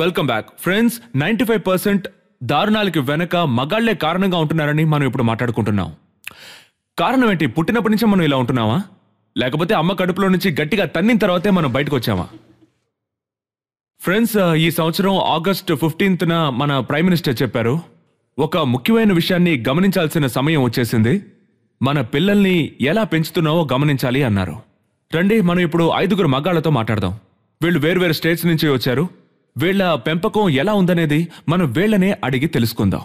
welcome back friends ninety five percent దారుణాలకి వెనక మగాళ్లే కారణంగా ఉంటున్నారని మనం ఇప్పుడు మాట్లాడుకుంటున్నాం కారణం ఏంటి పుట్టినప్పటి నుంచే మనం ఇలా ఉంటున్నామా లేకపోతే అమ్మ కడుపులో నుంచి గట్టిగా తన్నిన తర్వాతే మనం బయటకు వచ్చామా ఫ్రెండ్స్ ఈ సంవత్సరం ఆగస్ట్ ఫిఫ్టీన్త్న మన ప్రైమ్ మినిస్టర్ చెప్పారు ఒక ముఖ్యమైన విషయాన్ని గమనించాల్సిన సమయం వచ్చేసింది మన పిల్లల్ని ఎలా పెంచుతున్నావో గమనించాలి అన్నారు రండి మనం ఇప్పుడు ఐదుగురు మగాళ్లతో మాట్లాడదాం వీళ్ళు వేరు వేరు స్టేట్స్ నుంచి వచ్చారు వీళ్ల పెంపకం ఎలా ఉందనేది మనం వీళ్లనే అడిగి తెలుసుకుందాం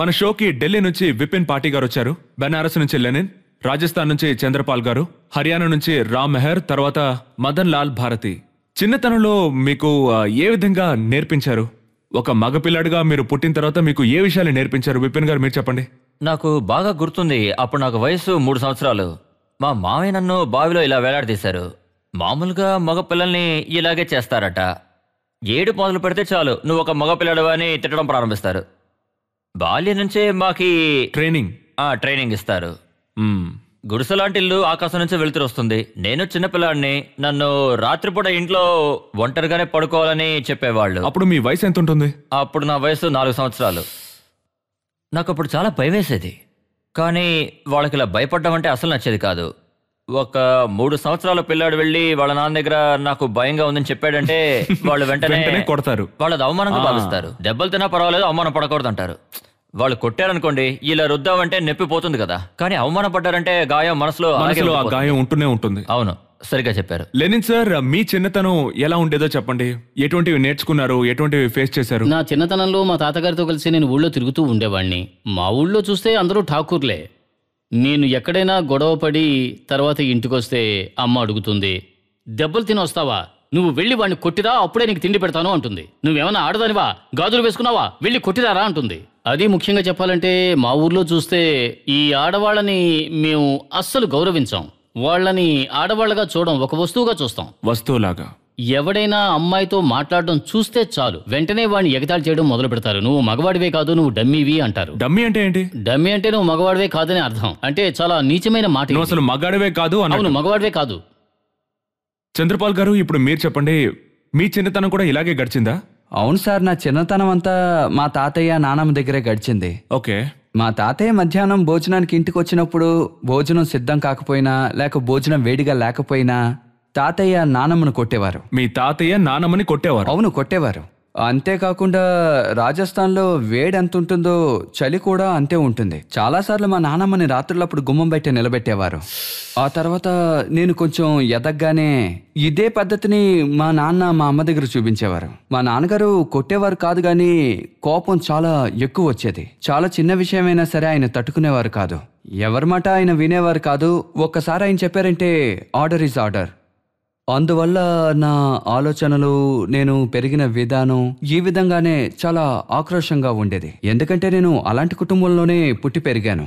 మన షోకి ఢిల్లీ నుంచి విపిన్ పాటి గారు వచ్చారు బెనారస్ నుంచి లెనిన్ రాజస్థాన్ నుంచి చంద్రపాల్ గారు హర్యానా నుంచి రామ్ మెహర్ తర్వాత మదన్ లాల్ భారతి చిన్నతనంలో మీకు ఏ విధంగా నేర్పించారు ఒక మగపిల్లాడిగా మీరు పుట్టిన తర్వాత మీకు ఏ విషయాలు నేర్పించారు విపిన్ గారు మీరు చెప్పండి నాకు బాగా గుర్తుంది అప్పుడు నాకు వయసు మూడు సంవత్సరాలు మా మావయ్య నన్ను బావిలో ఇలా వేలాడదీశారు మామూలుగా మగ పిల్లల్ని ఇలాగే చేస్తారట ఏడు మొదలు పెడితే చాలు నువ్వు ఒక మగపిల్లడు అని తిట్టడం ప్రారంభిస్తారు బాల్యం నుంచే మాకి ట్రైనింగ్ ఆ, ట్రైనింగ్ ఇస్తారు గుడిసె గుడిసెలాంటి ఇల్లు ఆకాశం నుంచి వెలుతురు వస్తుంది నేను చిన్నపిల్లాడిని నన్ను రాత్రిపూట ఇంట్లో ఒంటరిగానే పడుకోవాలని చెప్పేవాళ్ళు అప్పుడు మీ వయసు ఎంత ఉంటుంది అప్పుడు నా వయసు నాలుగు సంవత్సరాలు నాకు అప్పుడు చాలా భయం వేసేది కానీ వాళ్ళకి ఇలా భయపడ్డం అంటే అసలు నచ్చేది కాదు ఒక మూడు సంవత్సరాల పిల్లాడు వెళ్ళి వాళ్ళ నాన్న దగ్గర నాకు భయంగా ఉందని చెప్పాడంటే వాళ్ళు వెంటనే కొడతారు వాళ్ళది అవమానంగా భావిస్తారు దెబ్బలు తినా పర్వాలేదు అవమానం పడకూడదు అంటారు వాళ్ళు కొట్టారనుకోండి ఇలా రుద్దామంటే నొప్పి పోతుంది కదా కానీ అవమాన పడ్డారంటే గాయం మనసులో గాయం ఉంటూనే ఉంటుంది అవును సరిగా చెప్పారు లెనిన్ సార్ మీ చిన్నతనం ఎలా ఉండేదో చెప్పండి ఎటువంటివి నేర్చుకున్నారు ఎటువంటివి ఫేస్ చేశారు నా చిన్నతనంలో మా తాతగారితో కలిసి నేను ఊళ్ళో తిరుగుతూ ఉండేవాడిని మా ఊళ్ళో చూస్తే అందరూ ఠాకూర్లే నేను ఎక్కడైనా గొడవపడి తర్వాత ఇంటికొస్తే అమ్మ అడుగుతుంది దెబ్బలు తిని వస్తావా నువ్వు వెళ్ళి వాడిని కొట్టిరా అప్పుడే నీకు తిండి పెడతాను అంటుంది నువ్వేమన్నా ఆడదానివా గాజులు వేసుకున్నావా వెళ్ళి కొట్టిరారా అంటుంది అది ముఖ్యంగా చెప్పాలంటే మా ఊర్లో చూస్తే ఈ ఆడవాళ్ళని మేము అస్సలు గౌరవించాం వాళ్ళని ఆడవాళ్ళగా చూడడం ఒక వస్తువుగా చూస్తాం వస్తువులాగా ఎవడైనా అమ్మాయితో మాట్లాడడం చూస్తే చాలు వెంటనే వాడిని ఎగతాళి చేయడం మొదలు పెడతారు నువ్వు మగవాడివే కాదు నువ్వు డమ్మీవి అంటారు డమ్మీ అంటే ఏంటి డమ్మీ అంటే నువ్వు మగవాడివే కాదని అర్థం అంటే చాలా నీచమైన మాట అసలు మగాడివే కాదు అవును మగవాడివే కాదు చంద్రపాల్ గారు ఇప్పుడు మీరు చెప్పండి మీ చిన్నతనం కూడా ఇలాగే గడిచిందా అవును సార్ నా చిన్నతనం అంతా మా తాతయ్య నానమ్మ దగ్గరే గడిచింది ఓకే మా తాతయ్య మధ్యాహ్నం భోజనానికి ఇంటికి వచ్చినప్పుడు భోజనం సిద్ధం కాకపోయినా లేక భోజనం వేడిగా లేకపోయినా తాతయ్య నానమ్మను కొట్టేవారు మీ తాతయ్య నానమ్మని కొట్టేవారు అవును కొట్టేవారు అంతేకాకుండా రాజస్థాన్లో వేడి ఎంత ఉంటుందో చలి కూడా అంతే ఉంటుంది చాలాసార్లు మా నానమ్మని రాత్రులప్పుడు గుమ్మం బయట నిలబెట్టేవారు ఆ తర్వాత నేను కొంచెం ఎదగ్గానే ఇదే పద్ధతిని మా నాన్న మా అమ్మ దగ్గర చూపించేవారు మా నాన్నగారు కొట్టేవారు కాదు కానీ కోపం చాలా ఎక్కువ వచ్చేది చాలా చిన్న విషయమైనా సరే ఆయన తట్టుకునేవారు కాదు ఎవరి మాట ఆయన వినేవారు కాదు ఒక్కసారి ఆయన చెప్పారంటే ఆర్డర్ ఇస్ ఆర్డర్ అందువల్ల నా ఆలోచనలు నేను పెరిగిన విధానం ఈ విధంగానే చాలా ఆక్రోషంగా ఉండేది ఎందుకంటే నేను అలాంటి కుటుంబంలోనే పుట్టి పెరిగాను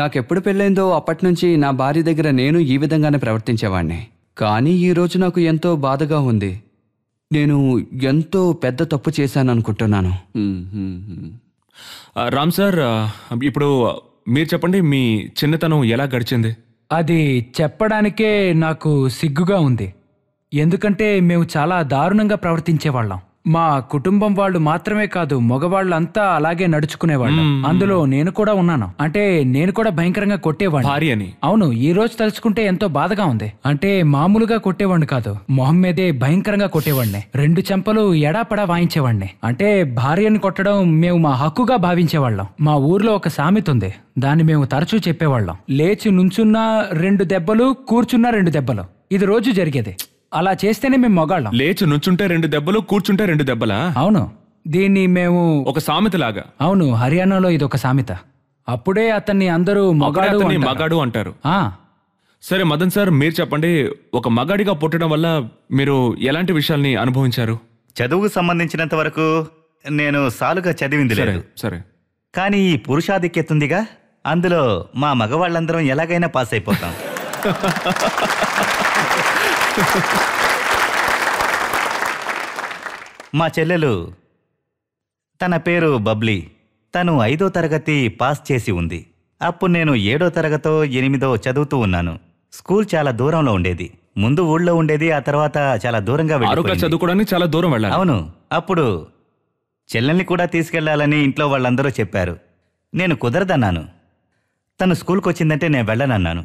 నాకెప్పుడు పెళ్ళైందో అప్పటి నుంచి నా భార్య దగ్గర నేను ఈ విధంగానే ప్రవర్తించేవాణ్ణి కానీ ఈరోజు నాకు ఎంతో బాధగా ఉంది నేను ఎంతో పెద్ద తప్పు చేశాను అనుకుంటున్నాను రామ్ సార్ ఇప్పుడు మీరు చెప్పండి మీ చిన్నతనం ఎలా గడిచింది అది చెప్పడానికే నాకు సిగ్గుగా ఉంది ఎందుకంటే మేము చాలా దారుణంగా ప్రవర్తించేవాళ్ళం మా కుటుంబం వాళ్ళు మాత్రమే కాదు మగవాళ్ళంతా అలాగే నడుచుకునేవాళ్ళు అందులో నేను కూడా ఉన్నాను అంటే నేను కూడా భయంకరంగా కొట్టేవాడు భార్య అని అవును ఈ రోజు తలుచుకుంటే ఎంతో బాధగా ఉంది అంటే మామూలుగా కొట్టేవాడిని కాదు మొహం మీదే భయంకరంగా కొట్టేవాడిని రెండు చెంపలు ఎడాపడా వాయించేవాడిని అంటే భార్యని కొట్టడం మేము మా హక్కుగా భావించేవాళ్ళం మా ఊర్లో ఒక సామెత ఉంది దాన్ని మేము తరచూ చెప్పేవాళ్ళం లేచి నుంచున్నా రెండు దెబ్బలు కూర్చున్నా రెండు దెబ్బలు ఇది రోజు జరిగేది అలా చేస్తేనే మేము మొగాళ్ళం లేచి నుంచుంటే రెండు దెబ్బలు కూర్చుంటే రెండు దెబ్బలా అవును దీన్ని మేము ఒక సామెతలాగా అవును హర్యానాలో ఇది ఒక సామెత అప్పుడే అతన్ని అందరూ మగాడు మగాడు అంటారు ఆ, సరే మదన్ సార్ మీరు చెప్పండి ఒక మగాడిగా పుట్టడం వల్ల మీరు ఎలాంటి విషయాల్ని అనుభవించారు చదువుకు సంబంధించినంత వరకు నేను సాలుగా చదివింది లేదు సరే కానీ ఈ పురుషాధిక్యత ఉందిగా అందులో మా మగవాళ్ళందరం ఎలాగైనా పాస్ అయిపోతాం మా చెల్లెలు తన పేరు బబ్లీ తను ఐదో తరగతి పాస్ చేసి ఉంది అప్పుడు నేను ఏడో తరగతో ఎనిమిదో చదువుతూ ఉన్నాను స్కూల్ చాలా దూరంలో ఉండేది ముందు ఊళ్ళో ఉండేది ఆ తర్వాత చాలా దూరంగా చదువుకోవడానికి చాలా దూరం వెళ్ళాను అవును అప్పుడు చెల్లెల్ని కూడా తీసుకెళ్లాలని ఇంట్లో వాళ్ళందరూ చెప్పారు నేను కుదరదన్నాను తను స్కూల్కి వచ్చిందంటే నేను వెళ్ళనన్నాను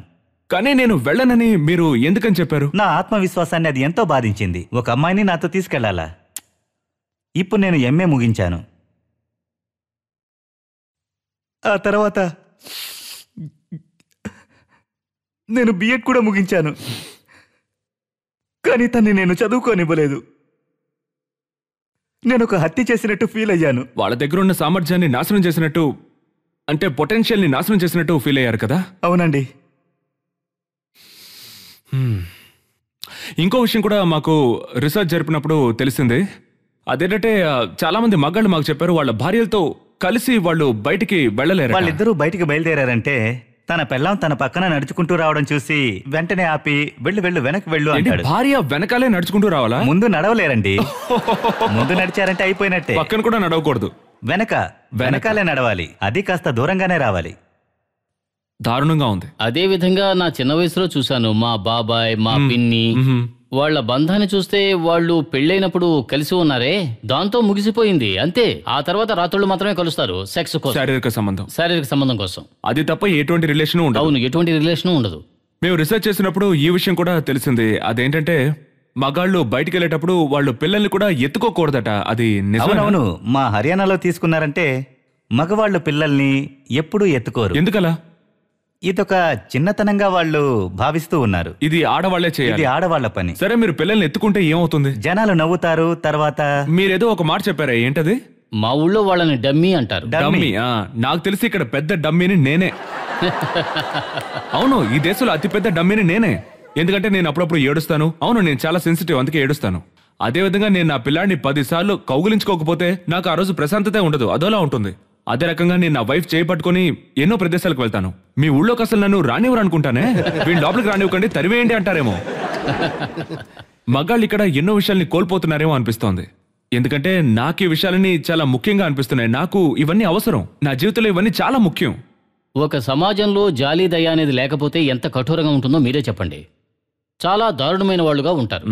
కానీ నేను వెళ్ళనని మీరు ఎందుకని చెప్పారు నా ఆత్మవిశ్వాసాన్ని అది ఎంతో బాధించింది ఒక అమ్మాయిని నాతో తీసుకెళ్లాలా ఇప్పుడు నేను ఎంఏ ముగించాను ఆ తర్వాత నేను బిఎడ్ కూడా ముగించాను కానీ తన్ని నేను చదువుకోనివ్వలేదు నేను ఒక హత్య చేసినట్టు ఫీల్ అయ్యాను వాళ్ళ దగ్గర ఉన్న సామర్థ్యాన్ని నాశనం చేసినట్టు అంటే పొటెన్షియల్ని నాశనం చేసినట్టు ఫీల్ అయ్యారు కదా అవునండి ఇంకో విషయం కూడా మాకు రీసెర్చ్ జరిపినప్పుడు తెలిసింది అదేంటంటే మంది మగ్గాళ్ళు మాకు చెప్పారు వాళ్ళ భార్యలతో కలిసి వాళ్ళు బయటికి వెళ్ళలేరు వాళ్ళిద్దరూ బయటికి బయలుదేరారంటే తన పెళ్ళం తన పక్కన నడుచుకుంటూ రావడం చూసి వెంటనే ఆపి వెళ్ళు వెళ్ళు వెనక్కి వెళ్ళు అంటాడు భార్య వెనకాలే నడుచుకుంటూ రావాలా ముందు నడవలేరండి ముందు నడిచారంటే అయిపోయినట్టే పక్కన కూడా నడవకూడదు వెనక వెనకాలే నడవాలి అది కాస్త దూరంగానే రావాలి దారుణంగా ఉంది అదే విధంగా నా చిన్న వయసులో చూశాను మా బాబాయ్ మా పిన్ని వాళ్ళ బంధాన్ని చూస్తే వాళ్ళు పెళ్ళైనప్పుడు కలిసి ఉన్నారే దాంతో ముగిసిపోయింది అంతే ఆ తర్వాత రాత్రులు మాత్రమే కలుస్తారు సెక్స్ కోసం శారీరక సంబంధం శారీరక సంబంధం కోసం అది తప్ప ఎటువంటి రిలేషన్ ఉండదు అవును ఎటువంటి రిలేషన్ ఉండదు మేము రీసెర్చ్ చేసినప్పుడు ఈ విషయం కూడా తెలిసింది అదేంటంటే మగాళ్ళు బయటికి వెళ్ళేటప్పుడు వాళ్ళు పిల్లల్ని కూడా ఎత్తుకోకూడదట అది అవునవును మా హర్యానాలో తీసుకున్నారంటే మగవాళ్ళు పిల్లల్ని ఎప్పుడూ ఎత్తుకోరు ఎందుకలా ఇదొక చిన్నతనంగా వాళ్ళు భావిస్తూ ఉన్నారు ఇది ఆడవాళ్లే చేయాలి ఇది ఆడవాళ్ల పని సరే మీరు పిల్లల్ని ఎత్తుకుంటే ఏమవుతుంది జనాలు నవ్వుతారు తర్వాత మీరేదో ఒక మాట చెప్పారా ఏంటది మా ఊళ్ళో వాళ్ళని డమ్మీ అంటారు డమ్మీ ఆ, నాకు తెలిసి ఇక్కడ పెద్ద డమ్మీని నేనే అవును ఈ దేశంలో అతిపెద్ద డమ్మీని నేనే ఎందుకంటే నేను అప్పుడప్పుడు ఏడుస్తాను అవును నేను చాలా సెన్సిటివ్ అందుకే ఏడుస్తాను అదే విధంగా నేను నా పిల్లాడిని పదిసార్లు కౌగులించుకోకపోతే నాకు ఆ రోజు ప్రశాంతతే ఉండదు అదోలా ఉంటుంది అదే రకంగా నేను నా వైఫ్ చేపట్టుకుని ఎన్నో ప్రదేశాలకు వెళ్తాను మీ ఊళ్ళోకి అసలు నన్ను రానివ్వరు అనుకుంటానే వీళ్ళు లోపలికి రానివ్వకండి తరివేయండి అంటారేమో మగాళ్ళు ఇక్కడ ఎన్నో విషయాల్ని కోల్పోతున్నారేమో అనిపిస్తోంది ఎందుకంటే నాకు ఈ విషయాలని చాలా ముఖ్యంగా అనిపిస్తున్నాయి నాకు ఇవన్నీ అవసరం నా జీవితంలో ఇవన్నీ చాలా ముఖ్యం ఒక సమాజంలో జాలి దయ అనేది లేకపోతే ఎంత కఠోరంగా ఉంటుందో మీరే చెప్పండి చాలా దారుణమైన వాళ్ళుగా ఉంటారు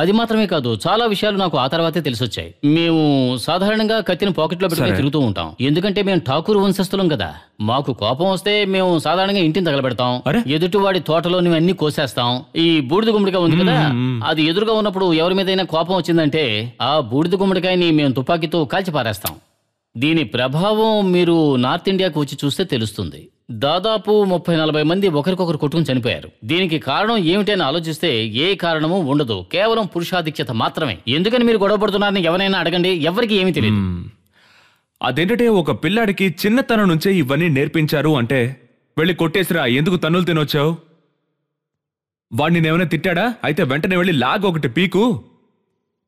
అది మాత్రమే కాదు చాలా విషయాలు నాకు ఆ తర్వాతే తెలిసొచ్చాయి మేము సాధారణంగా కత్తిని లో పెట్టుకుని తిరుగుతూ ఉంటాం ఎందుకంటే మేము ఠాకూర్ వంశస్థులం కదా మాకు కోపం వస్తే మేము సాధారణంగా ఇంటిని తగలబెడతాం ఎదుటివాడి తోటలోని అన్ని కోసేస్తాం ఈ బూడిద గుమ్మడికాయ ఉంది కదా అది ఎదురుగా ఉన్నప్పుడు ఎవరి మీదైనా కోపం వచ్చిందంటే ఆ బూడిద గుమ్మడికాయని మేము తుపాకీతో కాల్చి పారేస్తాం దీని ప్రభావం మీరు నార్త్ ఇండియాకు వచ్చి చూస్తే తెలుస్తుంది దాదాపు ముప్పై నలభై మంది ఒకరికొకరు కొట్టుకుని చనిపోయారు దీనికి కారణం ఏమిటని ఆలోచిస్తే ఏ కారణము ఉండదు కేవలం పురుషాధిక్యత మాత్రమే ఎందుకని మీరు గొడవపడుతున్నారని ఎవరైనా అడగండి ఎవరికి ఏమీ తెలియదు అదేంటంటే ఒక పిల్లాడికి చిన్నతనం నుంచే ఇవన్నీ నేర్పించారు అంటే వెళ్ళి కొట్టేసిరా ఎందుకు తన్నులు తినొచ్చావు వాడిని ఏమైనా తిట్టాడా అయితే వెంటనే వెళ్ళి లాగ్ ఒకటి పీకు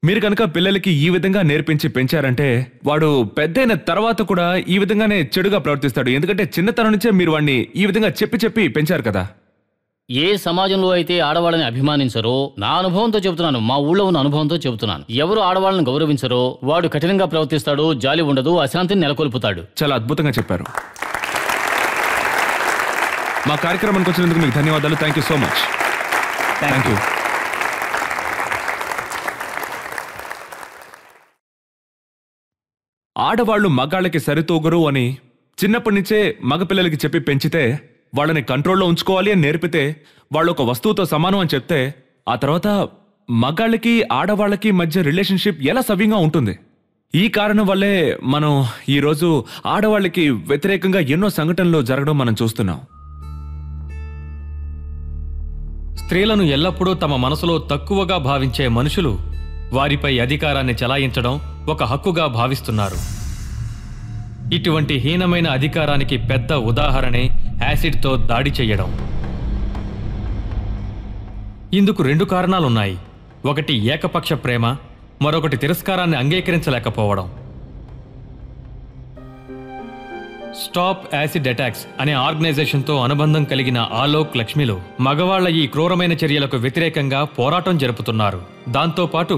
మీరు కనుక పిల్లలకి ఈ విధంగా నేర్పించి పెంచారంటే వాడు పెద్దయిన తర్వాత కూడా ఈ విధంగానే చెడుగా ప్రవర్తిస్తాడు ఎందుకంటే చిన్నతనం నుంచే మీరు వాడిని ఈ విధంగా చెప్పి చెప్పి పెంచారు కదా ఏ సమాజంలో అయితే ఆడవాళ్ళని అభిమానించరో నా అనుభవంతో చెబుతున్నాను మా ఊళ్ళో ఉన్న అనుభవంతో చెబుతున్నాను ఎవరు ఆడవాళ్ళని గౌరవించరో వాడు కఠినంగా ప్రవర్తిస్తాడు జాలి ఉండదు అశాంతిని నెలకొల్పుతాడు చాలా అద్భుతంగా చెప్పారు మా కార్యక్రమానికి వచ్చినందుకు మీకు ధన్యవాదాలు thank you so much thank you ఆడవాళ్లు మగాళ్ళకి సరితూగరు అని చిన్నప్పటి నుంచే మగపిల్లలకి చెప్పి పెంచితే వాళ్ళని కంట్రోల్లో ఉంచుకోవాలి అని నేర్పితే వాళ్ళు ఒక వస్తువుతో సమానం అని చెప్తే ఆ తర్వాత మగాళ్ళకి ఆడవాళ్ళకి మధ్య రిలేషన్షిప్ ఎలా సవ్యంగా ఉంటుంది ఈ కారణం వల్లే మనం ఈరోజు ఆడవాళ్ళకి వ్యతిరేకంగా ఎన్నో సంఘటనలు జరగడం మనం చూస్తున్నాం స్త్రీలను ఎల్లప్పుడూ తమ మనసులో తక్కువగా భావించే మనుషులు వారిపై అధికారాన్ని చలాయించడం ఒక హక్కుగా భావిస్తున్నారు ఇటువంటి హీనమైన అధికారానికి పెద్ద ఉదాహరణే యాసిడ్తో దాడి చేయడం ఇందుకు రెండు కారణాలున్నాయి ఒకటి ఏకపక్ష ప్రేమ మరొకటి తిరస్కారాన్ని అంగీకరించలేకపోవడం స్టాప్ యాసిడ్ అటాక్స్ అనే ఆర్గనైజేషన్తో అనుబంధం కలిగిన ఆలోక్ లక్ష్మిలు మగవాళ్ల ఈ క్రూరమైన చర్యలకు వ్యతిరేకంగా పోరాటం జరుపుతున్నారు దాంతోపాటు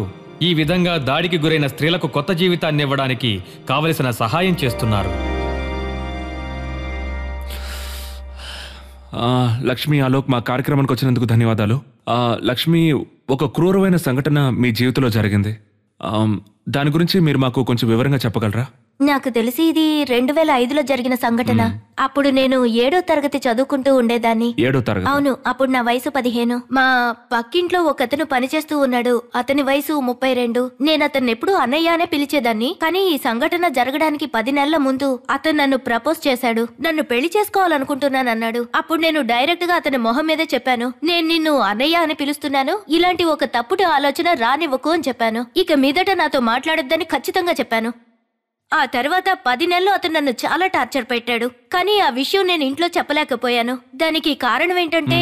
ఈ విధంగా దాడికి గురైన స్త్రీలకు కొత్త జీవితాన్ని ఇవ్వడానికి కావలసిన సహాయం చేస్తున్నారు లక్ష్మి ఆలోక్ మా కార్యక్రమానికి వచ్చినందుకు ధన్యవాదాలు లక్ష్మి ఒక క్రూరమైన సంఘటన మీ జీవితంలో జరిగింది దాని గురించి మీరు మాకు కొంచెం వివరంగా చెప్పగలరా నాకు తెలిసి ఇది రెండు వేల ఐదులో జరిగిన సంఘటన అప్పుడు నేను ఏడో తరగతి చదువుకుంటూ ఉండేదాన్ని అవును అప్పుడు నా వయసు పదిహేను మా పక్కింట్లో ఒక అతను పనిచేస్తూ ఉన్నాడు అతని వయసు ముప్పై రెండు నేను అతన్ని ఎప్పుడు అన్నయ్య అనే పిలిచేదాన్ని కానీ ఈ సంఘటన జరగడానికి పది నెలల ముందు అతను నన్ను ప్రపోజ్ చేశాడు నన్ను పెళ్లి చేసుకోవాలనుకుంటున్నాను అన్నాడు అప్పుడు నేను డైరెక్ట్ గా అతని మొహం మీద చెప్పాను నేను నిన్ను అన్నయ్య అని పిలుస్తున్నాను ఇలాంటి ఒక తప్పుడు ఆలోచన రానివ్వకు అని చెప్పాను ఇక మీదట నాతో మాట్లాడొద్దని ఖచ్చితంగా చెప్పాను ఆ తర్వాత పది నెలలు అతను నన్ను చాలా టార్చర్ పెట్టాడు కానీ ఆ విషయం నేను ఇంట్లో చెప్పలేకపోయాను దానికి కారణం ఏంటంటే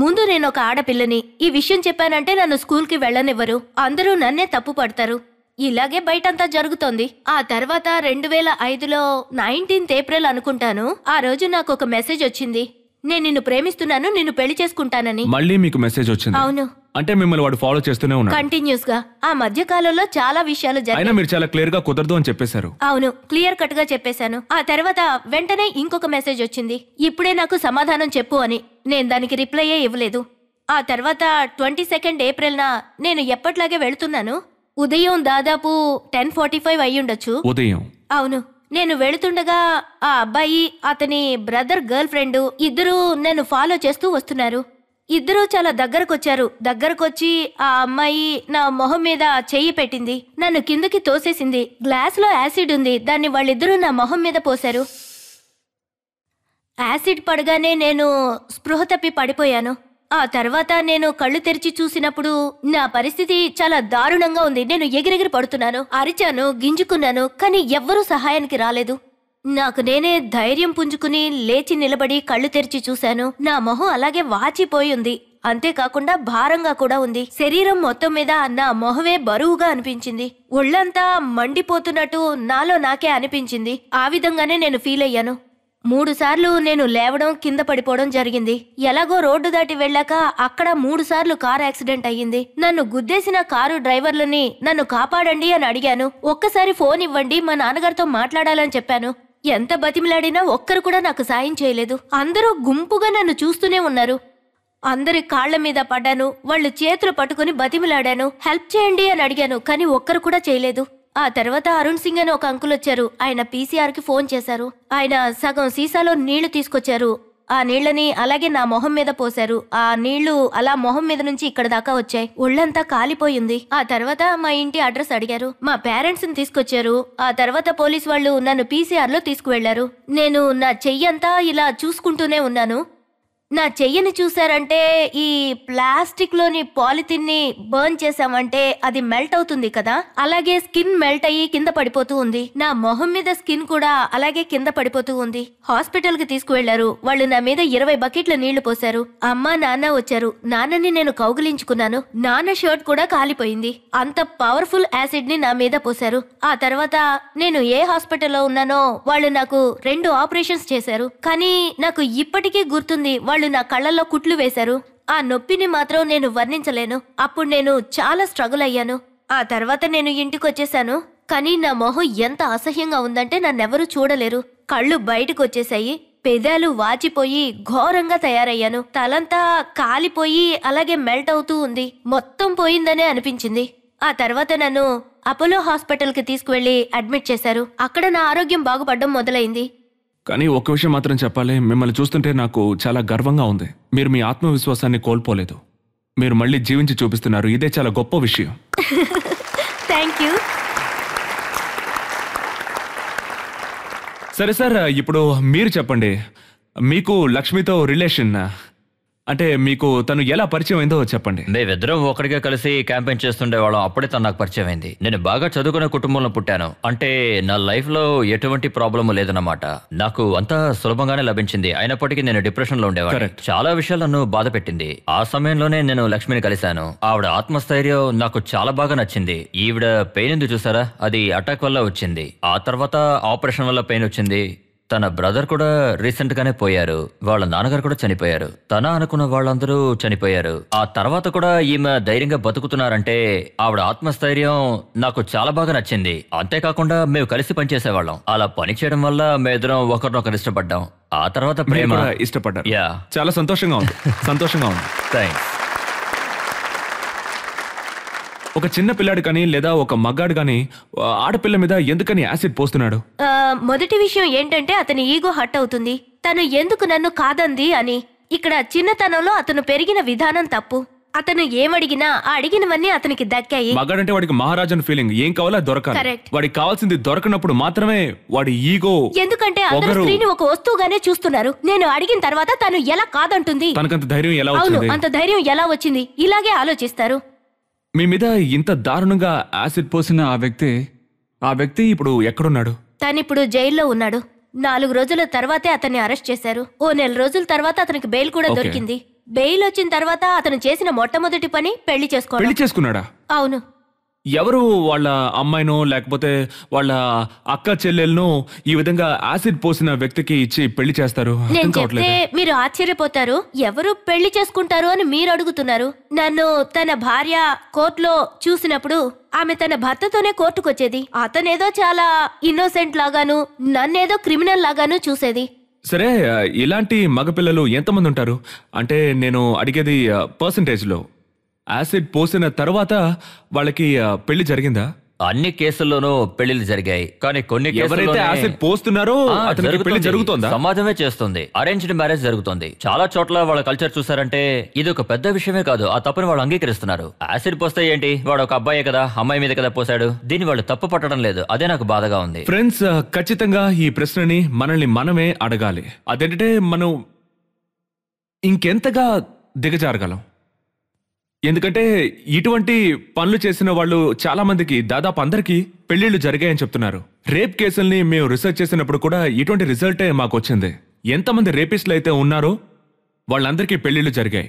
ముందు నేను ఒక ఆడపిల్లని ఈ విషయం చెప్పానంటే నన్ను స్కూల్కి వెళ్ళనివ్వరు అందరూ నన్నే తప్పు పడతారు ఇలాగే బయటంతా జరుగుతోంది ఆ తర్వాత రెండు వేల ఐదులో నైన్టీన్త్ ఏప్రిల్ అనుకుంటాను ఆ రోజు నాకు ఒక మెసేజ్ వచ్చింది నేను నిన్ను ప్రేమిస్తున్నాను నిన్ను పెళ్లి చేసుకుంటానని మళ్ళీ మీకు మెసేజ్ వచ్చింది అవును అంటే మిమ్మల్ని వాడు ఫాలో చేస్తూనే ఉన్నాడు కంటిన్యూస్ గా ఆ మధ్య కాలంలో చాలా విషయాలు అయినా మీరు చాలా క్లియర్ గా కుదరదు అని చెప్పేశారు అవును క్లియర్ కట్ గా చెప్పేశాను ఆ తర్వాత వెంటనే ఇంకొక మెసేజ్ వచ్చింది ఇప్పుడే నాకు సమాధానం చెప్పు అని నేను దానికి రిప్లైయే ఇవ్వలేదు ఆ తర్వాత ట్వంటీ సెకండ్ ఏప్రిల్న నేను ఎప్పట్లాగే వెళ్తున్నాను ఉదయం దాదాపు టెన్ ఫార్టీ ఫైవ్ అయ్యుండొచ్చు ఉదయం అవును నేను వెళుతుండగా ఆ అబ్బాయి అతని బ్రదర్ గర్ల్ ఫ్రెండ్ ఇద్దరూ నన్ను ఫాలో చేస్తూ వస్తున్నారు ఇద్దరూ చాలా దగ్గరకొచ్చారు దగ్గరకొచ్చి ఆ అమ్మాయి నా మొహం మీద చెయ్యి పెట్టింది నన్ను కిందకి తోసేసింది గ్లాస్లో యాసిడ్ ఉంది దాన్ని వాళ్ళిద్దరూ నా మొహం మీద పోశారు యాసిడ్ పడగానే నేను స్పృహ తప్పి పడిపోయాను ఆ తర్వాత నేను కళ్ళు తెరిచి చూసినప్పుడు నా పరిస్థితి చాలా దారుణంగా ఉంది నేను ఎగిరెగిరి పడుతున్నాను అరిచాను గింజుకున్నాను కానీ ఎవ్వరూ సహాయానికి రాలేదు నాకు నేనే ధైర్యం పుంజుకుని లేచి నిలబడి కళ్ళు తెరిచి చూశాను నా మొహం అలాగే వాచిపోయి ఉంది అంతేకాకుండా భారంగా కూడా ఉంది శరీరం మొత్తం మీద నా మొహమే బరువుగా అనిపించింది ఒళ్ళంతా మండిపోతున్నట్టు నాలో నాకే అనిపించింది ఆ విధంగానే నేను ఫీల్ అయ్యాను మూడుసార్లు నేను లేవడం కింద పడిపోవడం జరిగింది ఎలాగో రోడ్డు దాటి వెళ్ళాక అక్కడ మూడుసార్లు కార్ యాక్సిడెంట్ అయ్యింది నన్ను గుద్దేసిన కారు డ్రైవర్లని నన్ను కాపాడండి అని అడిగాను ఒక్కసారి ఫోన్ ఇవ్వండి మా నాన్నగారితో మాట్లాడాలని చెప్పాను ఎంత బతిమిలాడినా ఒక్కరు కూడా నాకు సాయం చేయలేదు అందరూ గుంపుగా నన్ను చూస్తూనే ఉన్నారు అందరి కాళ్ల మీద పడ్డాను వాళ్ళు చేతులు పట్టుకుని బతిమిలాడాను హెల్ప్ చేయండి అని అడిగాను కానీ ఒక్కరు కూడా చేయలేదు ఆ తర్వాత అరుణ్ సింగ్ అని ఒక అంకుల్ వచ్చారు ఆయన పీసీఆర్కి ఫోన్ చేశారు ఆయన సగం సీసాలో నీళ్లు తీసుకొచ్చారు ఆ నీళ్లని అలాగే నా మొహం మీద పోశారు ఆ నీళ్లు అలా మొహం మీద నుంచి ఇక్కడ దాకా వచ్చాయి ఒళ్ళంతా కాలిపోయింది ఆ తర్వాత మా ఇంటి అడ్రస్ అడిగారు మా పేరెంట్స్ ని తీసుకొచ్చారు ఆ తర్వాత పోలీస్ వాళ్ళు నన్ను పీసీఆర్ లో తీసుకువెళ్లారు నేను నా చెయ్యంతా ఇలా చూసుకుంటూనే ఉన్నాను నా చెయ్యిని చూసారంటే ఈ ప్లాస్టిక్ లోని పాలిథిన్ ని బర్న్ చేసామంటే అది మెల్ట్ అవుతుంది కదా అలాగే స్కిన్ మెల్ట్ అయ్యి కింద పడిపోతూ ఉంది నా మొహం మీద స్కిన్ కూడా అలాగే కింద పడిపోతూ ఉంది హాస్పిటల్ కి తీసుకువెళ్లారు వాళ్ళు నా మీద ఇరవై బకెట్ల నీళ్లు పోశారు అమ్మ నాన్న వచ్చారు నాన్నని నేను కౌగిలించుకున్నాను నాన్న షర్ట్ కూడా కాలిపోయింది అంత పవర్ఫుల్ యాసిడ్ ని నా మీద పోశారు ఆ తర్వాత నేను ఏ హాస్పిటల్లో ఉన్నానో వాళ్ళు నాకు రెండు ఆపరేషన్స్ చేశారు కానీ నాకు ఇప్పటికీ గుర్తుంది వాళ్ళు వాళ్ళు నా కళ్ళల్లో కుట్లు వేశారు ఆ నొప్పిని మాత్రం నేను వర్ణించలేను అప్పుడు నేను చాలా స్ట్రగుల్ అయ్యాను ఆ తర్వాత నేను ఇంటికి వచ్చేసాను కానీ నా మొహం ఎంత అసహ్యంగా ఉందంటే నన్నెవరూ చూడలేరు కళ్ళు బయటకు వచ్చేసాయి పెదాలు వాచిపోయి ఘోరంగా తయారయ్యాను తలంతా కాలిపోయి అలాగే మెల్ట్ అవుతూ ఉంది మొత్తం పోయిందనే అనిపించింది ఆ తర్వాత నన్ను అపోలో హాస్పిటల్కి తీసుకువెళ్ళి అడ్మిట్ చేశారు అక్కడ నా ఆరోగ్యం బాగుపడడం మొదలైంది కానీ ఒక విషయం మాత్రం చెప్పాలి మిమ్మల్ని చూస్తుంటే నాకు చాలా గర్వంగా ఉంది మీరు మీ ఆత్మవిశ్వాసాన్ని కోల్పోలేదు మీరు మళ్ళీ జీవించి చూపిస్తున్నారు ఇదే చాలా గొప్ప విషయం థ్యాంక్ యూ సరే సార్ ఇప్పుడు మీరు చెప్పండి మీకు లక్ష్మితో రిలేషన్ అంటే మీకు తను ఎలా పరిచయం అయిందో చెప్పండి మేమిద్దరం ఒకటిగా కలిసి క్యాంపెయిన్ చేస్తుండేవాళ్ళం అప్పుడే తను నాకు పరిచయం అయింది నేను బాగా చదువుకునే కుటుంబంలో పుట్టాను అంటే నా లైఫ్ లో ఎటువంటి ప్రాబ్లం లేదన్నమాట నాకు అంతా సులభంగానే లభించింది అయినప్పటికీ నేను డిప్రెషన్ లో ఉండేవాడు చాలా విషయాలు నన్ను బాధ పెట్టింది ఆ సమయంలోనే నేను లక్ష్మిని కలిశాను ఆవిడ ఆత్మస్థైర్యం నాకు చాలా బాగా నచ్చింది ఈవిడ పెయిన్ ఎందుకు చూసారా అది అటాక్ వల్ల వచ్చింది ఆ తర్వాత ఆపరేషన్ వల్ల పెయిన్ వచ్చింది తన బ్రదర్ కూడా రీసెంట్ గానే పోయారు వాళ్ళ నాన్నగారు కూడా చనిపోయారు తన అనుకున్న వాళ్ళందరూ చనిపోయారు ఆ తర్వాత కూడా ఈమె ధైర్యంగా బతుకుతున్నారంటే ఆవిడ ఆత్మస్థైర్యం నాకు చాలా బాగా నచ్చింది అంతేకాకుండా మేము కలిసి పనిచేసేవాళ్ళం అలా పని చేయడం వల్ల మేమిద్దరం ఒకరినొకరు ఇష్టపడ్డాం ఆ తర్వాత ప్రేమ ఇష్టపడ్డాం యా చాలా సంతోషంగా ఉంది సంతోషంగా ఉంది థ్యాంక్స్ ఒక చిన్న పిల్లాడు కానీ లేదా ఒక మగ్గాడు కానీ ఆడపిల్ల మీద ఎందుకని యాసిడ్ పోస్తున్నాడు మొదటి విషయం ఏంటంటే అతని ఈగో హట్ అవుతుంది తను ఎందుకు నన్ను కాదంది అని ఇక్కడ చిన్నతనంలో అతను పెరిగిన విధానం తప్పు అతను ఏమడిగినా ఆ అడిగినవన్నీ అతనికి దక్కాయి మగాడంటే వాడికి మహారాజన్ ఫీలింగ్ ఏం కావాలో దొరకాలి వాడికి కావాల్సింది దొరకనప్పుడు మాత్రమే వాడి ఈగో ఎందుకంటే అతను స్త్రీని ఒక వస్తువుగానే చూస్తున్నారు నేను అడిగిన తర్వాత తను ఎలా కాదంటుంది తనకంత ధైర్యం ఎలా అవును అంత ధైర్యం ఎలా వచ్చింది ఇలాగే ఆలోచిస్తారు మీ మీద ఇంత దారుణంగా యాసిడ్ పోసిన ఆ వ్యక్తి ఆ వ్యక్తి ఇప్పుడు ఎక్కడున్నాడు తనిప్పుడు జైల్లో ఉన్నాడు నాలుగు రోజుల తర్వాతే అతన్ని అరెస్ట్ చేశారు ఓ నెల రోజుల తర్వాత అతనికి బెయిల్ కూడా దొరికింది బెయిల్ వచ్చిన తర్వాత అతను చేసిన మొట్టమొదటి పని పెళ్లి చేసుకోవాలి చేసుకున్నాడా అవును ఎవరు వాళ్ళ అమ్మాయినో లేకపోతే వాళ్ళ అక్క చెల్లెలను ఈ విధంగా యాసిడ్ పోసిన వ్యక్తికి ఇచ్చి పెళ్లి చేస్తారు మీరు ఆశ్చర్యపోతారు ఎవరు పెళ్లి చేసుకుంటారు అని మీరు అడుగుతున్నారు నన్ను తన భార్య కోర్టులో చూసినప్పుడు ఆమె తన భర్తతోనే కోర్టుకొచ్చేది అతనేదో చాలా ఇన్నోసెంట్ లాగాను నన్నేదో క్రిమినల్ లాగాను చూసేది సరే ఇలాంటి మగపిల్లలు ఎంతమంది ఉంటారు అంటే నేను అడిగేది లో యాసిడ్ పోసిన తర్వాత వాళ్ళకి పెళ్లి జరిగిందా అన్ని కేసుల్లోనూ పెళ్లి జరిగాయి కానీ కొన్ని ఎవరైతే యాసిడ్ పోస్తున్నారో పెళ్లి జరుగుతోందా సమాజమే చేస్తుంది అరేంజ్డ్ మ్యారేజ్ జరుగుతుంది చాలా చోట్ల వాళ్ళ కల్చర్ చూసారంటే ఇది ఒక పెద్ద విషయమే కాదు ఆ తప్పుని వాళ్ళు అంగీకరిస్తున్నారు యాసిడ్ పోస్తే ఏంటి వాడు ఒక అబ్బాయి కదా అమ్మాయి మీద కదా పోసాడు దీన్ని వాళ్ళు తప్పు పట్టడం లేదు అదే నాకు బాధగా ఉంది ఫ్రెండ్స్ ఖచ్చితంగా ఈ ప్రశ్నని మనల్ని మనమే అడగాలి అదేంటంటే మనం ఇంకెంతగా దిగజారగలం ఎందుకంటే ఇటువంటి పనులు చేసిన వాళ్ళు చాలా మందికి దాదాపు అందరికీ పెళ్లిళ్లు జరిగాయని చెప్తున్నారు రేప్ కేసుల్ని మేము రీసెర్చ్ చేసినప్పుడు కూడా ఇటువంటి రిజల్టే మాకు వచ్చింది ఎంతమంది రేపిస్టులు అయితే ఉన్నారో వాళ్ళందరికీ పెళ్లిళ్లు జరిగాయి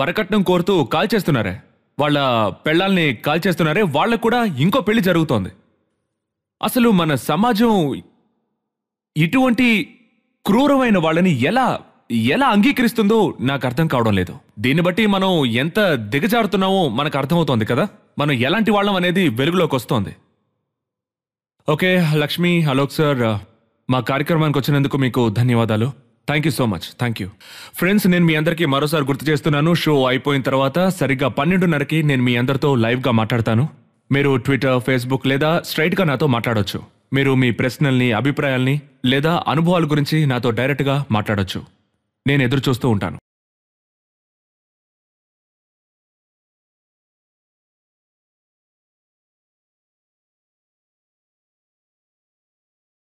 వరకట్నం కోరుతూ కాల్ చేస్తున్నారే వాళ్ళ పెళ్ళాల్ని కాల్ చేస్తున్నారే వాళ్ళకు కూడా ఇంకో పెళ్లి జరుగుతోంది అసలు మన సమాజం ఇటువంటి క్రూరమైన వాళ్ళని ఎలా ఎలా అంగీకరిస్తుందో నాకు అర్థం కావడం లేదు దీన్ని బట్టి మనం ఎంత దిగజారుతున్నామో మనకు అర్థమవుతోంది కదా మనం ఎలాంటి వాళ్ళం అనేది వెలుగులోకి వస్తోంది ఓకే లక్ష్మి హలోక్ సార్ మా కార్యక్రమానికి వచ్చినందుకు మీకు ధన్యవాదాలు thank you so much thank you friends నేను మీ అందరికీ మరోసారి గుర్తు చేస్తున్నాను షో అయిపోయిన తర్వాత సరిగ్గా పన్నెండున్నరకి నేను మీ అందరితో లైవ్గా మాట్లాడతాను మీరు ట్విట్టర్ ఫేస్బుక్ లేదా స్ట్రైట్గా నాతో మాట్లాడవచ్చు మీరు మీ ప్రశ్నల్ని అభిప్రాయాల్ని లేదా అనుభవాల గురించి నాతో డైరెక్ట్గా మాట్లాడొచ్చు నేను ఎదురుచూస్తూ ఉంటాను